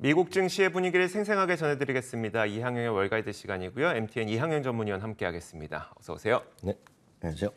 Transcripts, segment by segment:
미국 증시의 분위기를 생생하게 전해드리겠습니다. 이항영의 월가이드 시간이고요. MTN 이항영 전문위원 함께하겠습니다. 어서 오세요. 네, 안녕하세요.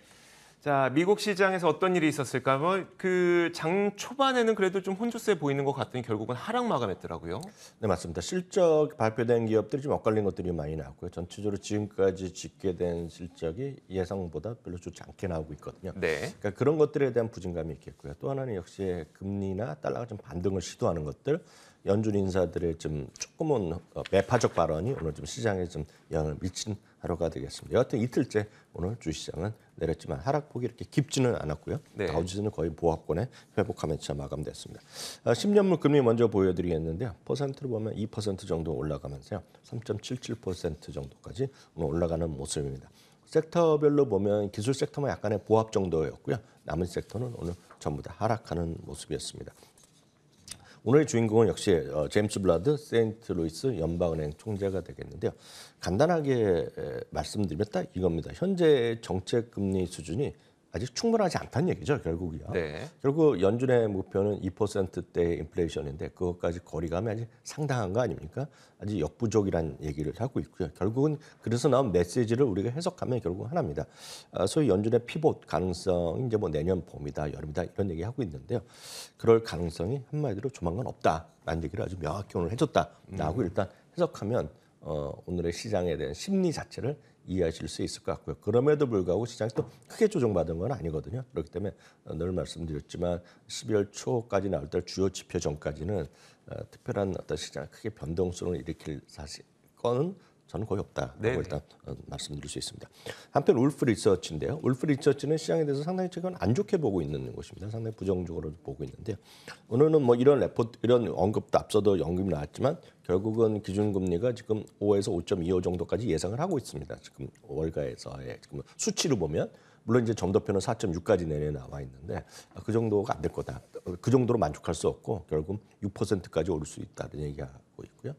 자, 미국 시장에서 어떤 일이 있었을까? 뭐그장 초반에는 그래도 좀 혼조세 보이는 것 같더니 결국은 하락 마감했더라고요. 네, 맞습니다. 실적 발표된 기업들이 좀 엇갈린 것들이 많이 나왔고요. 전체적으로 지금까지 집계된 실적이 예상보다 별로 좋지 않게 나오고 있거든요. 네. 그러니까 그런 것들에 대한 부진감이 있겠고요. 또 하나는 역시 금리나 달러가 좀 반등을 시도하는 것들. 연준 인사들의 좀 조금은 어, 매파적 발언이 오늘 좀 시장에 좀 영향을 미친 하루가 되겠습니다. 여하튼 이틀째 오늘 주시장은 내렸지만 하락폭이 이렇게 깊지는 않았고요. 네. 다우지수는 거의 보합권에 회복하면서 마감됐습니다. 10년물 어, 금리 먼저 보여드리겠는데요. 퍼센트로 보면 2% 정도 올라가면서요. 3.77% 정도까지 오늘 올라가는 모습입니다. 섹터별로 보면 기술 섹터만 약간의 보합 정도였고요. 남은 섹터는 오늘 전부 다 하락하는 모습이었습니다. 오늘 주인공은 역시 어, 제임스 블라드 세인트 루이스 연방은행 총재가 되겠는데요. 간단하게 말씀드리면 딱 이겁니다. 현재 정책 금리 수준이 아직 충분하지 않다는 얘기죠 결국이요. 네. 결국 연준의 목표는 2%대 인플레이션인데 그것까지 거리감이 아직 상당한 거 아닙니까? 아직 역부족이란 얘기를 하고 있고요. 결국은 그래서 나온 메시지를 우리가 해석하면 결국 하나입니다. 아, 소위 연준의 피봇 가능성 이제 뭐 내년 봄이다 여름이다 이런 얘기 하고 있는데요. 그럴 가능성이 한마디로 조만간 없다라는 얘기를 아주 명확히 오늘 해줬다라고 음. 일단 해석하면 어, 오늘의 시장에 대한 심리 자체를 이해하실 수 있을 것 같고요. 그럼에도 불구하고 시장이 또 크게 조정받은 건 아니거든요. 그렇기 때문에 어, 늘 말씀드렸지만 12월 초까지 나올 때 주요 지표 전까지는 어, 특별한 어떤 시장 크게 변동성을 일으킬 사실 건은 저는 거의 없다라고 네 일단 네. 어, 말씀드릴 수 있습니다. 한편 울프 리서치인데요. 울프 리서치는 시장에 대해서 상당히 최근 안 좋게 보고 있는 것입니다. 상당히 부정적으로 보고 있는데요. 오늘은 뭐 이런 레포트 이런 언급도 앞서도 연금이 나왔지만 결국은 기준금리가 지금 5에서 5.25 정도까지 예상을 하고 있습니다. 지금 월가에서의 지금 수치로 보면 물론 이제 점도표는 4.6까지 내려 나와 있는데 아, 그 정도가 안 될 거다. 어, 그 정도로 만족할 수 없고 결국 6%까지 오를 수 있다는 얘기하고 있고요.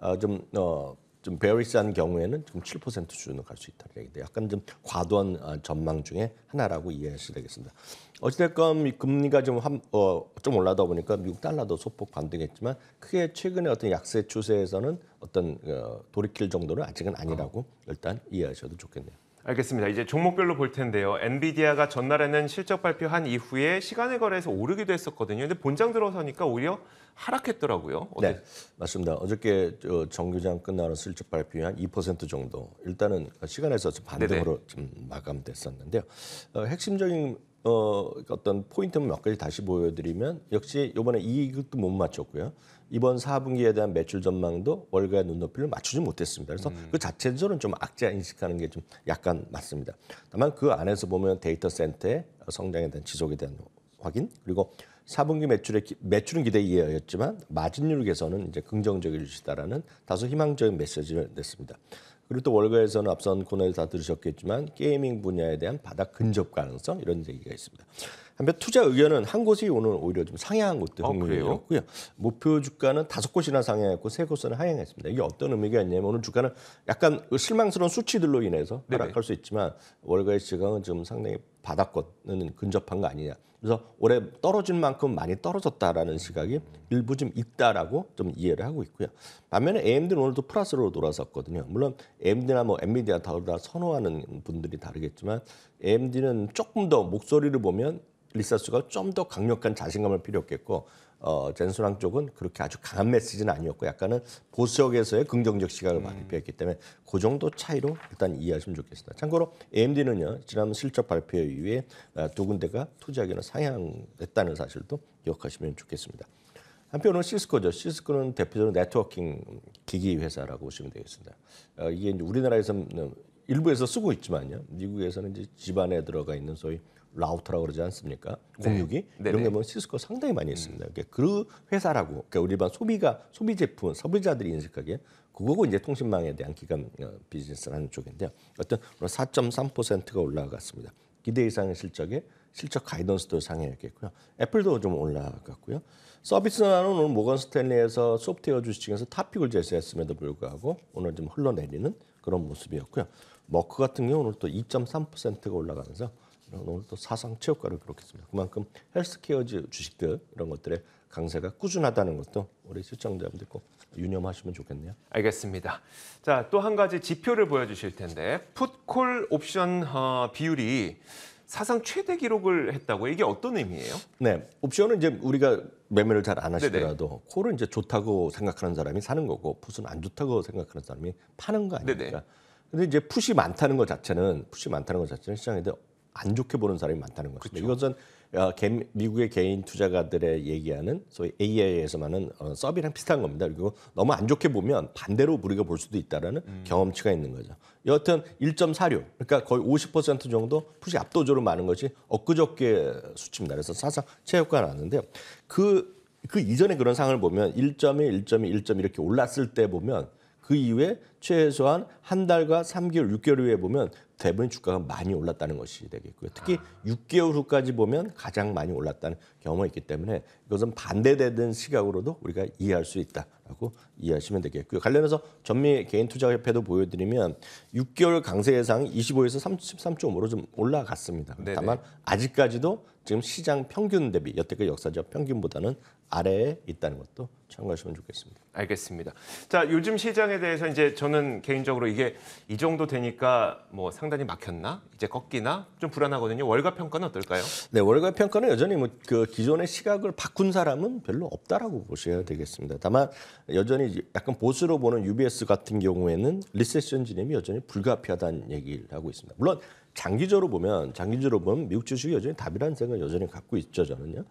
아, 좀 어, 좀 베어리스한 경우에는 지금 7% 수준으로 갈 수 있다는 얘기인데 약간 좀 과도한 어, 전망 중에 하나라고 이해하시면 되겠습니다. 어찌됐건 금리가 좀, 한, 어, 좀 올라다 보니까 미국 달러도 소폭 반등했지만 크게 최근의 어떤 약세 추세에서는 어떤 어, 돌이킬 정도는 아직은 아니라고 어. 일단 이해하셔도 좋겠네요. 알겠습니다. 이제 종목별로 볼 텐데요. 엔비디아가 전날에는 실적 발표한 이후에 시간의 거래에서 오르기도 했었거든요. 근데 본장 들어서니까 오히려 하락했더라고요. 어때? 네, 맞습니다. 어저께 정규장 끝나는 실적 발표에 한2% 정도. 일단은 시간에서 반등으로 좀 마감됐었는데요. 어, 핵심적인 어, 어떤 포인트만 몇 가지 다시 보여드리면 역시 이번에 이익도 못 맞췄고요. 이번 4분기에 대한 매출 전망도 월가의 눈높이를 맞추지 못했습니다. 그래서 음. 그 자체적으로는 좀 악재 인식하는 게 좀 약간 맞습니다. 다만 그 안에서 보면 데이터 센터의 성장에 대한 지속에 대한 확인 그리고 4분기 매출의 매출은 기대 이하였지만 마진율 개선은 이제 긍정적일 것이다라는 다소 희망적인 메시지를 냈습니다. 그리고 또 월가에서는 앞선 코너에서 다 들으셨겠지만 게이밍 분야에 대한 바닥 근접 가능성 이런 얘기가 있습니다. 한편 투자 의견은 한 곳이 오늘 오히려 좀 상향한 곳도 흥미롭고요. 아, 예. 목표 주가는 다섯 곳이나 상향했고 세 곳은 하향했습니다. 이게 어떤 의미가 있냐면 오늘 주가는 약간 실망스러운 수치들로 인해서 하락할 네네. 수 있지만 월가의 시장은 좀 상당히 바닥권은 근접한 거 아니냐. 그래서 올해 떨어진 만큼 많이 떨어졌다라는 시각이 일부 좀 있다라고 좀 이해를 하고 있고요. 반면에 AMD는 오늘도 플러스로 돌아섰거든요. 물론 AMD나 뭐 엔비디아 다 선호하는 분들이 다르겠지만 AMD는 조금 더 목소리를 보면 리사스가좀더 강력한 자신감을 필요했겠고 어, 젠순왕 쪽은 그렇게 아주 강한 메시지는 아니었고 약간은 보수역에서의 긍정적 시각을 많이 배웠기 음. 때문에 그 정도 차이로 일단 이해하시면 좋겠습니다. 참고로 AMD는요 지난 실적 발표 이후에 어, 두 군데가 투자 의견을 상향했다는 사실도 기억하시면 좋겠습니다. 한편으로 시스코죠. 시스코는 대표적으로 네트워킹 기기 회사라고 보시면 되겠습니다. 어, 이게 이제 우리나라에서 는 일부에서 쓰고 있지만요, 미국에서는 이제 집안에 들어가 있는 소위 라우터라고 그러지 않습니까? 네. 공유기 네. 이런 게 보면 네. 시스코 뭐 상당히 많이 있습니다. 음. 그 회사라고 그러니까 우리 반 소비가 소비 제품 소비자들이 인식하기에 그거고 이제 통신망에 대한 기간 어, 비즈니스를 는 쪽인데요. 어떤 4.3%가 올라갔습니다. 기대 이상의 실적에 실적 가이던스도 상향했고요 애플도 좀 올라갔고요. 서비스나는 오늘 모건 스탠리에서 소프트웨어 주식에서 탑픽을 제시했음에도 불구하고 오늘 좀 흘러내리는 그런 모습이었고요. 머크 같은 경우는 또 2.3%가 올라가면서 오늘 또 사상 최고가를 기록했습니다. 그만큼 헬스케어즈 주식들 이런 것들의 강세가 꾸준하다는 것도 우리 시청자분들 꼭 유념하시면 좋겠네요. 알겠습니다. 자, 또 한 가지 지표를 보여주실 텐데 풋콜 옵션 어, 비율이 사상 최대 기록을 했다고 이게 어떤 의미예요? 네, 옵션은 이제 우리가 매매를 잘 안 하시더라도 네네. 콜은 이제 좋다고 생각하는 사람이 사는 거고 풋은 안 좋다고 생각하는 사람이 파는 거 아닙니까? 네네. 근데 이제 풋이 많다는 것 자체는 풋이 많다는 것 자체는 시장에 안 좋게 보는 사람이 많다는 거죠. 그렇죠. 이것은 어, 미국의 개인 투자가들의 얘기하는 소위 AI에서만은 어, 서비랑 비슷한 겁니다. 그리고 너무 안 좋게 보면 반대로 우리가 볼 수도 있다라는 음. 경험치가 있는 거죠. 여하튼 1.46 그러니까 거의 50% 정도 푸시 압도적으로 많은 것이 엊그저께 수치입니다. 그래서 사상 최고가 나는데요. 그그 이전에 그런 상황을 보면 1.1, 1.2, 1.2 이렇게 올랐을 때 보면 그 이후에 최소한 한 달과 3개월, 6개월 후에 보면 대부분 주가가 많이 올랐다는 것이 되겠고요. 특히 아. 6개월 후까지 보면 가장 많이 올랐다는 경우가 있기 때문에 이것은 반대되는 시각으로도 우리가 이해할 수 있다라고 이해하시면 되겠고요. 관련해서 전미 개인 투자 협회도 보여드리면 6개월 강세 예상 25에서 33.5로 좀 올라갔습니다. 네네. 다만 아직까지도 지금 시장 평균 대비 여태까지 역사적 평균보다는 아래에 있다는 것도 참고하시면 좋겠습니다. 알겠습니다. 자, 요즘 시장에 대해서 이제 저는 저는 개인적으로 이게 이 정도 되니까 뭐 상단이 막혔나 이제 꺾이나 좀 불안하거든요. 월가 평가는 어떨까요? 네, 월가 평가는 여전히 뭐 그 기존의 시각을 바꾼 사람은 별로 없다라고 보셔야 되겠습니다. 다만 여전히 약간 보수로 보는 UBS 같은 경우에는 리세션 진입이 여전히 불가피하다는 얘기를 하고 있습니다. 물론 장기적으로 보면 장기적으로 보면 미국 주식이 여전히 답이라는 생각을 여전히 갖고 있죠 저는요.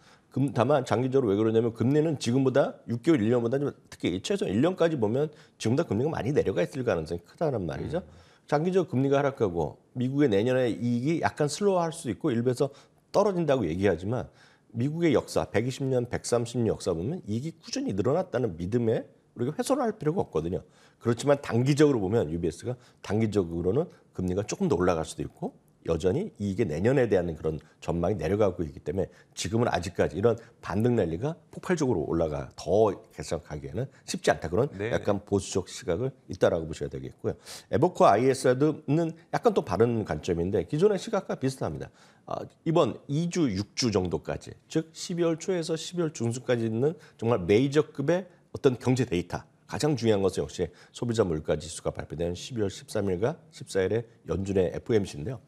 다만 장기적으로 왜 그러냐면 금리는 지금보다 6개월, 1년보다 좀 특히 최소 1년까지 보면 지금보다 금리가 많이 내려가 있을 가능성이 크다는 말이죠. 음. 장기적 금리가 하락하고 미국의 내년에 이익이 약간 슬로우할 수 있고 일부에서 떨어진다고 얘기하지만 미국의 역사 120년, 130년 역사 보면 이익이 꾸준히 늘어났다는 믿음에 우리가 훼손할 필요가 없거든요. 그렇지만 단기적으로 보면 UBS가 단기적으로는 금리가 조금 더 올라갈 수도 있고 여전히 이게 내년에 대한 그런 전망이 내려가고 있기 때문에 지금은 아직까지 이런 반등 랠리가 폭발적으로 올라가 더 개선하기에는 쉽지 않다 그런 네. 약간 보수적 시각을 있다라고 보셔야 되겠고요. 에버코 IS는 약간 또 다른 관점인데 기존의 시각과 비슷합니다. 어, 이번 2주, 6주 정도까지 즉 12월 초에서 12월 중순까지 있는 정말 메이저급의 어떤 경제 데이터 가장 중요한 것은 역시 소비자 물가 지수가 발표된 12월 13일과 14일에 연준의 FOMC인데요.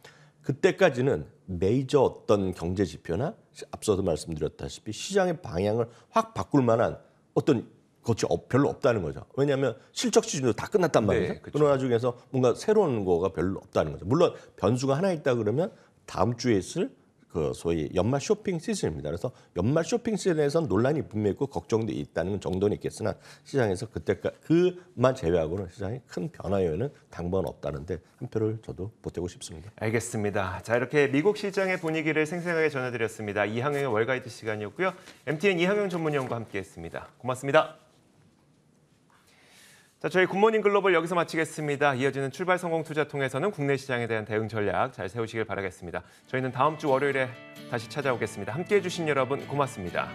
그때까지는 메이저 어떤 경제 지표나 앞서서 말씀드렸다시피 시장의 방향을 확 바꿀 만한 어떤 것이 별로 없다는 거죠. 왜냐하면 실적 시즌도 다 끝났단 네, 말이죠. 네, 그렇죠. 그러나 중에서 뭔가 새로운 거가 별로 없다는 거죠. 물론 변수가 하나 있다 그러면 다음 주에 있을 그 소위 연말 쇼핑 시즌입니다. 그래서 연말 쇼핑 시즌에선 논란이 분명히 있고 걱정도 있다는 정도는 있겠으나 시장에서 그때까 그만 제외하고는 시장에 큰 변화 요인은 당분 간 없다는데 한 표를 저도 보태고 싶습니다. 알겠습니다. 자 이렇게 미국 시장의 분위기를 생생하게 전해드렸습니다. 이항영의 월가이드 시간이었고요. MTN 이항영 전문위원과 함께했습니다. 고맙습니다. 자, 저희 굿모닝 글로벌 여기서 마치겠습니다. 이어지는 출발 성공 투자 통해서는 국내 시장에 대한 대응 전략 잘 세우시길 바라겠습니다. 저희는 다음 주 월요일에 다시 찾아오겠습니다. 함께 해주신 여러분 고맙습니다.